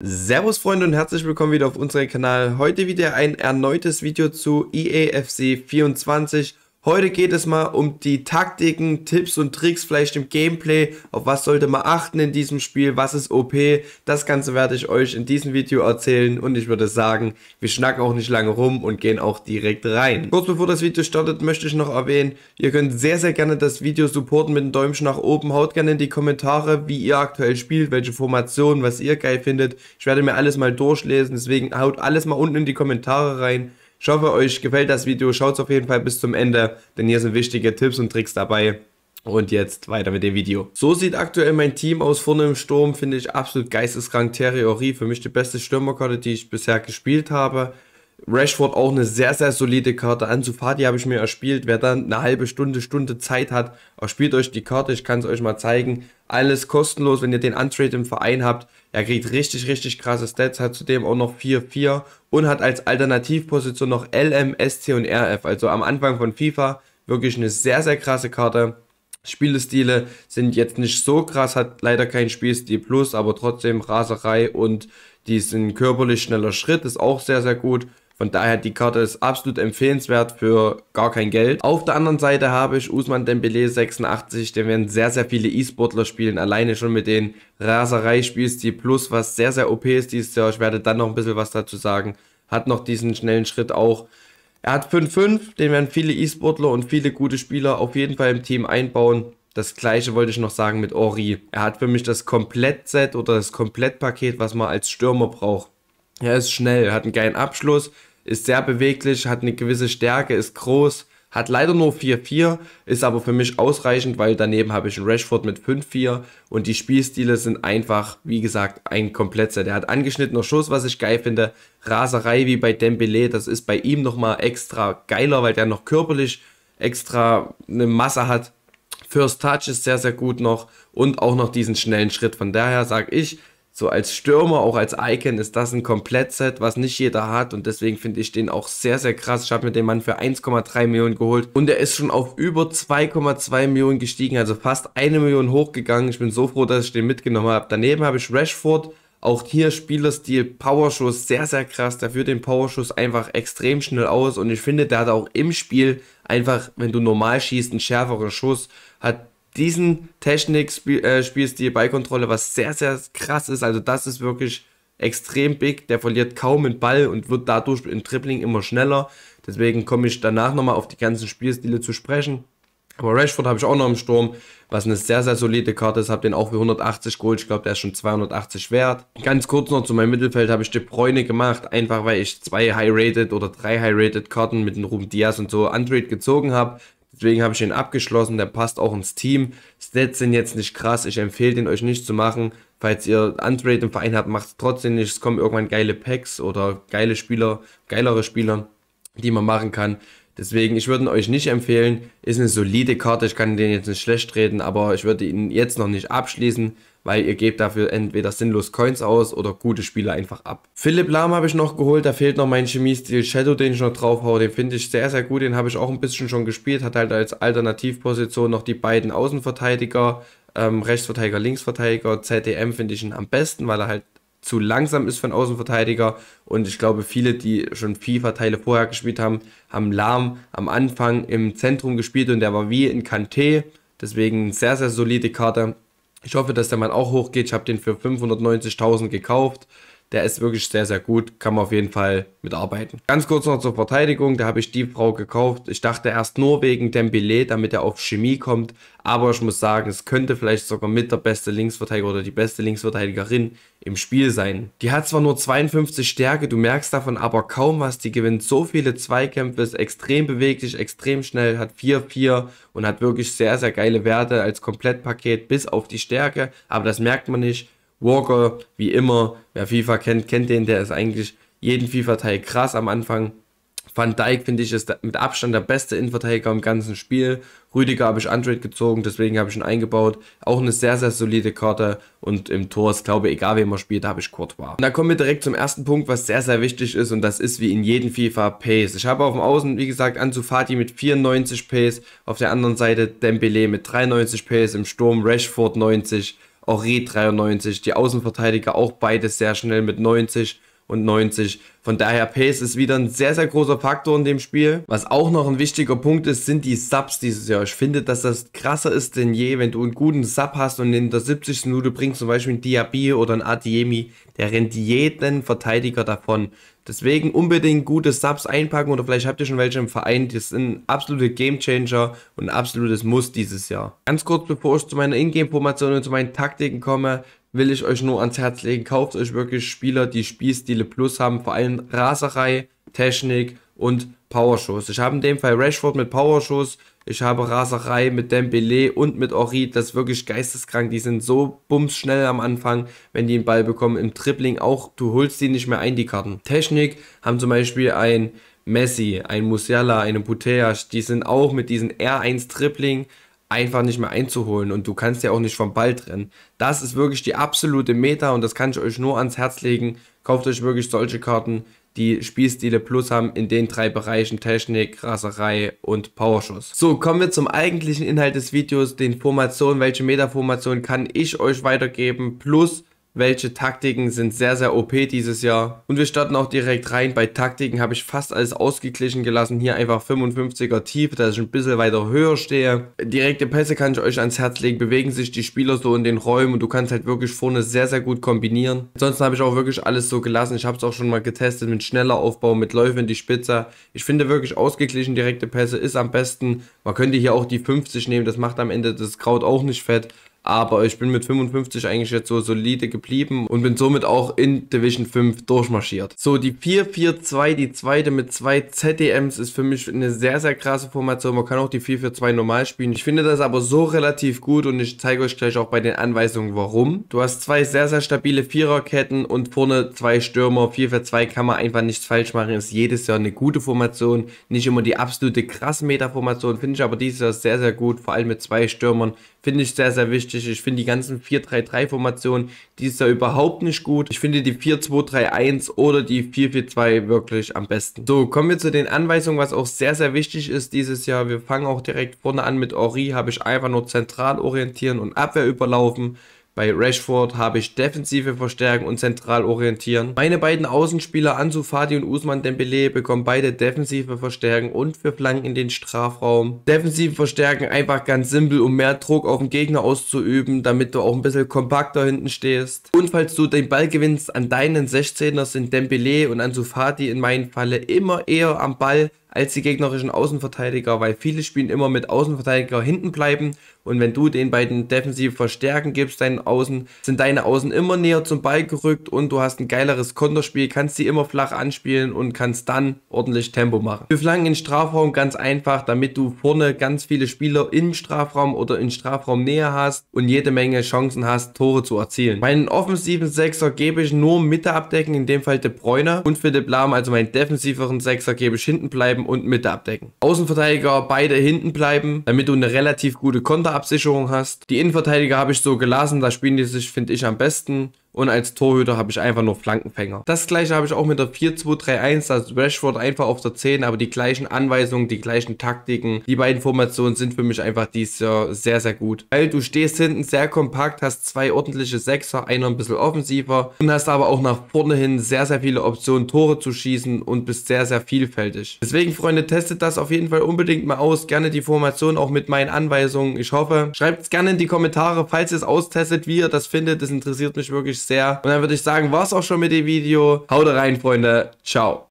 Servus Freunde und herzlich willkommen wieder auf unserem Kanal. Heute wieder ein erneutes Video zu EAFC 24 Heute geht es mal um die Taktiken, Tipps und Tricks, vielleicht im Gameplay, auf was sollte man achten in diesem Spiel, was ist OP. Das Ganze werde ich euch in diesem Video erzählen und ich würde sagen, wir schnacken auch nicht lange rum und gehen auch direkt rein. Kurz bevor das Video startet, möchte ich noch erwähnen, ihr könnt sehr, sehr gerne das Video supporten mit einem Däumchen nach oben. Haut gerne in die Kommentare, wie ihr aktuell spielt, welche Formation, was ihr geil findet. Ich werde mir alles mal durchlesen, deswegen haut alles mal unten in die Kommentare rein. Ich hoffe, euch gefällt das Video. Schaut es auf jeden Fall bis zum Ende, denn hier sind wichtige Tipps und Tricks dabei. Und jetzt weiter mit dem Video. So sieht aktuell mein Team aus vorne im Sturm, finde ich absolut geisteskrank. Terry Ori, für mich die beste Stürmerkarte, die ich bisher gespielt habe. Rashford auch eine sehr, sehr solide Karte. Ansu Fati habe ich mir erspielt. Wer dann eine halbe Stunde, Stunde Zeit hat, erspielt euch die Karte. Ich kann es euch mal zeigen. Alles kostenlos, wenn ihr den Untrade im Verein habt. Er kriegt richtig, richtig krasse Stats, hat zudem auch noch 4-4 und hat als Alternativposition noch LM, SC und RF. Also am Anfang von FIFA wirklich eine sehr, sehr krasse Karte. Spielestile sind jetzt nicht so krass, hat leider kein Spielstil plus, aber trotzdem Raserei und diesen körperlich schneller Schritt ist auch sehr, sehr gut von daher, die Karte ist absolut empfehlenswert für gar kein Geld. Auf der anderen Seite habe ich Usman Dembele 86, den werden sehr, sehr viele E-Sportler spielen. Alleine schon mit den Raserei-Spiels, die plus was sehr, sehr OP ist dieses Jahr. Ich werde dann noch ein bisschen was dazu sagen. Hat noch diesen schnellen Schritt auch. Er hat 5-5, den werden viele E-Sportler und viele gute Spieler auf jeden Fall im Team einbauen. Das gleiche wollte ich noch sagen mit Ori. Er hat für mich das Komplettset oder das Komplettpaket, was man als Stürmer braucht. Er ist schnell, hat einen geilen Abschluss, ist sehr beweglich, hat eine gewisse Stärke, ist groß, hat leider nur 4-4, ist aber für mich ausreichend, weil daneben habe ich einen Rashford mit 5-4 und die Spielstile sind einfach, wie gesagt, ein Komplettset. Der hat angeschnittener Schuss, was ich geil finde, Raserei wie bei Dembele, das ist bei ihm nochmal extra geiler, weil der noch körperlich extra eine Masse hat. First Touch ist sehr, sehr gut noch und auch noch diesen schnellen Schritt. Von daher sage ich, so als Stürmer, auch als Icon, ist das ein Komplettset, was nicht jeder hat. Und deswegen finde ich den auch sehr, sehr krass. Ich habe mir den Mann für 1,3 Millionen geholt. Und er ist schon auf über 2,2 Millionen gestiegen, also fast eine Million hochgegangen. Ich bin so froh, dass ich den mitgenommen habe. Daneben habe ich Rashford. Auch hier Spielerstil, Powerschuss, sehr, sehr krass. Der führt den Powerschuss einfach extrem schnell aus. Und ich finde, der hat auch im Spiel einfach, wenn du normal schießt, einen schärferen Schuss. Hat diesen Technik-Spielstil, äh, Ballkontrolle, was sehr, sehr krass ist. Also das ist wirklich extrem big. Der verliert kaum den Ball und wird dadurch im Dribbling immer schneller. Deswegen komme ich danach nochmal auf die ganzen Spielstile zu sprechen. Aber Rashford habe ich auch noch im Sturm, was eine sehr, sehr solide Karte ist. Habe den auch für 180 geholt. Ich glaube, der ist schon 280 wert. Ganz kurz noch zu meinem Mittelfeld habe ich die Bräune gemacht. Einfach, weil ich zwei High-Rated oder drei High-Rated Karten mit dem Ruben Diaz und so Android gezogen habe. Deswegen habe ich ihn abgeschlossen, der passt auch ins Team. Stats sind jetzt nicht krass, ich empfehle den euch nicht zu machen. Falls ihr Untrade im Verein habt, macht es trotzdem nicht. Es kommen irgendwann geile Packs oder geile Spieler, geilere Spieler, die man machen kann. Deswegen, ich würde ihn euch nicht empfehlen. Ist eine solide Karte, ich kann den jetzt nicht schlecht reden, aber ich würde ihn jetzt noch nicht abschließen, weil ihr gebt dafür entweder sinnlos Coins aus oder gute Spieler einfach ab. Philipp Lahm habe ich noch geholt, da fehlt noch mein Chemiestil Shadow, den ich noch drauf haue. Den finde ich sehr, sehr gut, den habe ich auch ein bisschen schon gespielt. Hat halt als Alternativposition noch die beiden Außenverteidiger, ähm, Rechtsverteidiger, Linksverteidiger. ZDM finde ich ihn am besten, weil er halt zu langsam ist für einen Außenverteidiger. Und ich glaube, viele, die schon FIFA-Teile vorher gespielt haben, haben Lahm am Anfang im Zentrum gespielt und der war wie in Kanté. Deswegen sehr, sehr solide Karte. Ich hoffe, dass der Mann auch hochgeht. Ich habe den für 590.000 gekauft der ist wirklich sehr, sehr gut, kann man auf jeden Fall mitarbeiten. Ganz kurz noch zur Verteidigung, da habe ich die Frau gekauft. Ich dachte erst nur wegen Dembélé, damit er auf Chemie kommt, aber ich muss sagen, es könnte vielleicht sogar mit der beste Linksverteidiger oder die beste Linksverteidigerin im Spiel sein. Die hat zwar nur 52 Stärke, du merkst davon aber kaum was, die gewinnt so viele Zweikämpfe, ist extrem beweglich, extrem schnell, hat 4-4 und hat wirklich sehr, sehr geile Werte als Komplettpaket bis auf die Stärke, aber das merkt man nicht Walker, wie immer, wer FIFA kennt, kennt den, der ist eigentlich jeden FIFA-Teil krass am Anfang. Van Dijk, finde ich, ist mit Abstand der beste Innenverteidiger im ganzen Spiel. Rüdiger habe ich Android gezogen, deswegen habe ich ihn eingebaut. Auch eine sehr, sehr solide Karte. Und im Tor ist, glaube ich, egal wer man spielt, habe ich Courtois. Und da kommen wir direkt zum ersten Punkt, was sehr, sehr wichtig ist. Und das ist wie in jedem FIFA Pace. Ich habe auf dem Außen, wie gesagt, Anzufati mit 94 Pace. Auf der anderen Seite Dembele mit 93 Pace. Im Sturm Rashford 90 auch Red 93. Die Außenverteidiger auch beide sehr schnell mit 90 und 90. Von daher, Pace ist wieder ein sehr, sehr großer Faktor in dem Spiel. Was auch noch ein wichtiger Punkt ist, sind die Subs dieses Jahr. Ich finde, dass das krasser ist denn je, wenn du einen guten Sub hast und in der 70. Minute bringst zum Beispiel einen Diaby oder einen Adiemi, der rennt jeden Verteidiger davon. Deswegen unbedingt gute Subs einpacken oder vielleicht habt ihr schon welche im Verein. Die sind absolute Gamechanger und ein absolutes Muss dieses Jahr. Ganz kurz, bevor ich zu meiner Ingame-Formation und zu meinen Taktiken komme, will ich euch nur ans Herz legen. Kauft euch wirklich Spieler, die Spielstile plus haben, vor allem Raserei, Technik und Powerschuss. Ich habe in dem Fall Rashford mit Powerschuss, ich habe Raserei mit Dembele und mit Ori, das ist wirklich geisteskrank. Die sind so bumsschnell am Anfang, wenn die einen Ball bekommen. Im Dribbling auch, du holst die nicht mehr ein, die Karten. Technik haben zum Beispiel ein Messi, ein Musiala, eine Puteas, die sind auch mit diesen R1 Dribbling einfach nicht mehr einzuholen und du kannst ja auch nicht vom Ball trennen. Das ist wirklich die absolute Meta und das kann ich euch nur ans Herz legen. Kauft euch wirklich solche Karten, die Spielstile plus haben in den drei Bereichen Technik, Raserei und Powerschuss. So, kommen wir zum eigentlichen Inhalt des Videos, den Formationen. Welche meta Metaformation kann ich euch weitergeben? Plus welche Taktiken sind sehr, sehr OP dieses Jahr. Und wir starten auch direkt rein. Bei Taktiken habe ich fast alles ausgeglichen gelassen. Hier einfach 55er tief, dass ich ein bisschen weiter höher stehe. Direkte Pässe kann ich euch ans Herz legen. Bewegen sich die Spieler so in den Räumen und du kannst halt wirklich vorne sehr, sehr gut kombinieren. Ansonsten habe ich auch wirklich alles so gelassen. Ich habe es auch schon mal getestet mit schneller Aufbau, mit Läufen in die Spitze. Ich finde wirklich ausgeglichen direkte Pässe ist am besten. Man könnte hier auch die 50 nehmen. Das macht am Ende das Kraut auch nicht fett. Aber ich bin mit 55 eigentlich jetzt so solide geblieben und bin somit auch in Division 5 durchmarschiert. So, die 4-4-2, die zweite mit zwei ZDMs, ist für mich eine sehr, sehr krasse Formation. Man kann auch die 4-4-2 normal spielen. Ich finde das aber so relativ gut und ich zeige euch gleich auch bei den Anweisungen, warum. Du hast zwei sehr, sehr stabile Viererketten und vorne zwei Stürmer. 4-4-2 kann man einfach nichts falsch machen. Ist jedes Jahr eine gute Formation. Nicht immer die absolute krass Meta-Formation. Finde ich aber dieses Jahr sehr, sehr gut. Vor allem mit zwei Stürmern. Finde ich sehr, sehr wichtig unrealistisch. Ich finde die ganzen 4-3-3-Formationen, die ist da überhaupt nicht gut. Ich finde die 4-2-3-1 oder die 4-4-2 wirklich am besten. So, kommen wir zu den Anweisungen, was auch sehr, sehr wichtig ist dieses Jahr. Wir fangen auch direkt vorne an mit Ori, habe ich einfach nur zentral orientieren und Abwehr überlaufen. Bei Rashford habe ich defensive Verstärken und zentral orientieren. Meine beiden Außenspieler Ansu Fati und Usman Dembele bekommen beide defensive Verstärken und für Flanken in den Strafraum. Defensive Verstärken einfach ganz simpel, um mehr Druck auf den Gegner auszuüben, damit du auch ein bisschen kompakter hinten stehst. Und falls du den Ball gewinnst an deinen 16er sind Dembele und Ansu Fati in meinem Falle immer eher am Ball als die gegnerischen Außenverteidiger, weil viele spielen immer mit Außenverteidiger hinten bleiben und wenn du den beiden defensiv verstärken gibst, deinen Außen, sind deine Außen immer näher zum Ball gerückt und du hast ein geileres Konterspiel, kannst sie immer flach anspielen und kannst dann ordentlich Tempo machen. Für Flanken in Strafraum ganz einfach, damit du vorne ganz viele Spieler in Strafraum oder in Strafraum näher hast und jede Menge Chancen hast, Tore zu erzielen. Meinen offensiven Sechser gebe ich nur Mitte abdecken, in dem Fall De Bruyne und für De Lahm, also meinen defensiveren Sechser gebe ich hinten bleiben bleiben und Mitte abdecken. Außenverteidiger beide hinten bleiben, damit du eine relativ gute Konterabsicherung hast. Die Innenverteidiger habe ich so gelassen, da spielen die sich, finde ich, am besten und als Torhüter habe ich einfach nur Flankenfänger. Das gleiche habe ich auch mit der 4-2-3-1, da Rashford einfach auf der 10, aber die gleichen Anweisungen, die gleichen Taktiken, die beiden Formationen sind für mich einfach dies Jahr sehr, sehr gut. Weil du stehst hinten sehr kompakt, hast zwei ordentliche Sechser, einer ein bisschen offensiver und hast aber auch nach vorne hin sehr, sehr viele Optionen, Tore zu schießen und bist sehr, sehr vielfältig. Deswegen, Freunde, testet das auf jeden Fall unbedingt mal aus. Gerne die Formation auch mit meinen Anweisungen. Ich hoffe, schreibt es gerne in die Kommentare, falls ihr es austestet, wie ihr das findet. Das interessiert mich wirklich sehr sehr. Und dann würde ich sagen, war es auch schon mit dem Video. Haut rein, Freunde. Ciao.